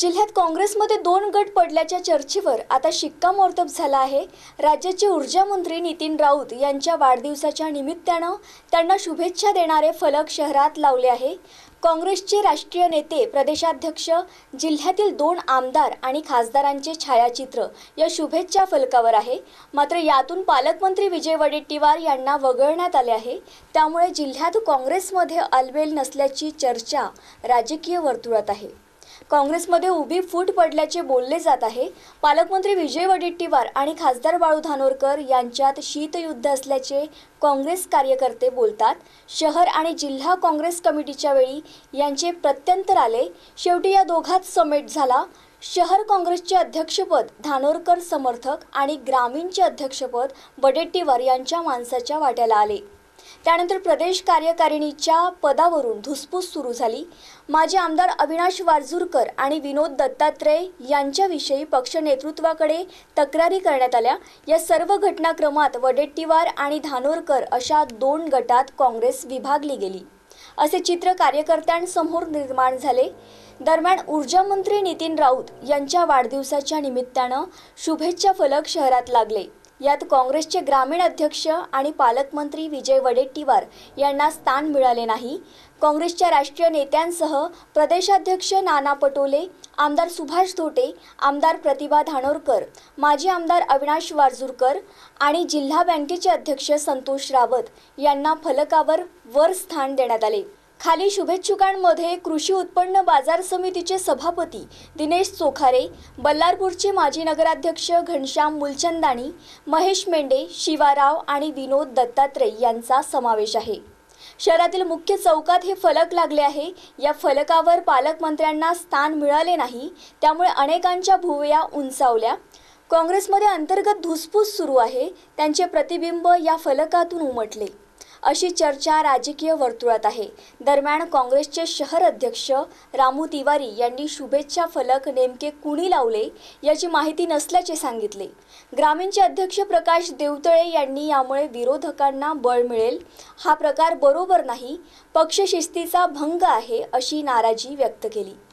जिल्ह्यात काँग्रेसमध्ये दोन गट पडल्याच्या चर्चेवर आता शिक्कामोर्तब झाला आहे राज्याचे ऊर्जामंत्री नितीन राऊत यांच्या वाढदिवसाच्या निमित्तानं त्यांना शुभेच्छा देणारे फलक शहरात लावले आहे काँग्रेसचे राष्ट्रीय नेते प्रदेशाध्यक्ष जिल्ह्यातील दोन आमदार आणि खासदारांचे छायाचित्र या शुभेच्छा फलकावर आहे मात्र यातून पालकमंत्री विजय वडेट्टीवार यांना वगळण्यात आले आहे त्यामुळे जिल्ह्यात काँग्रेसमध्ये अलबेल नसल्याची चर्चा राजकीय वर्तुळात आहे काँग्रेसमध्ये उभी फूट पडल्याचे बोलले जात आहे पालकमंत्री विजय वडेट्टीवार आणि खासदार बाळू धानोरकर यांच्यात शीतयुद्ध असल्याचे काँग्रेस कार्यकर्ते बोलतात शहर आणि जिल्हा काँग्रेस कमिटीच्या वेळी यांचे प्रत्यंतर आले शेवटी या दोघात समेट झाला शहर काँग्रेसचे अध्यक्षपद धानोरकर समर्थक आणि ग्रामीणचे अध्यक्षपद वडेट्टीवार यांच्या माणसाच्या वाट्याला आले त्यानंतर प्रदेश कार्यकारिणीच्या पदावरून धुसफूस सुरू झाली माजी आमदार अविनाश वारजूरकर आणि विनोद दत्तात्रय यांच्याविषयी पक्ष नेतृत्वाकडे तक्रारी करण्यात आल्या या सर्व घटनाक्रमात वडेट्टीवार आणि धानोरकर अशा दोन गटात काँग्रेस विभागली गेली असे चित्र कार्यकर्त्यांसमोर निर्माण झाले दरम्यान ऊर्जामंत्री नितीन राऊत यांच्या वाढदिवसाच्या निमित्तानं शुभेच्छा फलक शहरात लागले यात काँग्रेसचे ग्रामीण अध्यक्ष आणि पालकमंत्री विजय वडेट्टीवार यांना स्थान मिळाले नाही काँग्रेसच्या राष्ट्रीय नेत्यांसह प्रदेशाध्यक्ष नाना पटोले आमदार सुभाष धोटे आमदार प्रतिभा धानोरकर माजी आमदार अविनाश वारजूरकर आणि जिल्हा बँकेचे अध्यक्ष संतोष रावत यांना फलकावर वर स्थान देण्यात आले खाली शुभेच्छुकांमध्ये कृषी उत्पन्न बाजार समितीचे सभापती दिनेश चोखारे बल्लारपूरचे माजी नगराध्यक्ष घनश्याम मुलचंदाणी महेश मेंढे शिवाराव आणि विनोद दत्तात्रेय यांचा समावेश आहे शहरातील मुख्य चौकात हे फलक लागले आहे या फलकावर पालकमंत्र्यांना स्थान मिळाले नाही त्यामुळे अनेकांच्या भुवया उंचावल्या काँग्रेसमध्ये अंतर्गत धुसफूस सुरू आहे त्यांचे प्रतिबिंब या फलकातून उमटले अशी चर्चा राजकीय वर्तुळात आहे दरम्यान काँग्रेसचे शहर अध्यक्ष रामू तिवारी यांनी शुभेच्छा फलक नेमके कुणी लावले याची माहिती नसल्याचे सांगितले ग्रामीणचे अध्यक्ष प्रकाश देवतळे यांनी यामुळे विरोधकांना बळ मिळेल हा प्रकार बरोबर नाही पक्षशिस्तीचा भंग आहे अशी नाराजी व्यक्त केली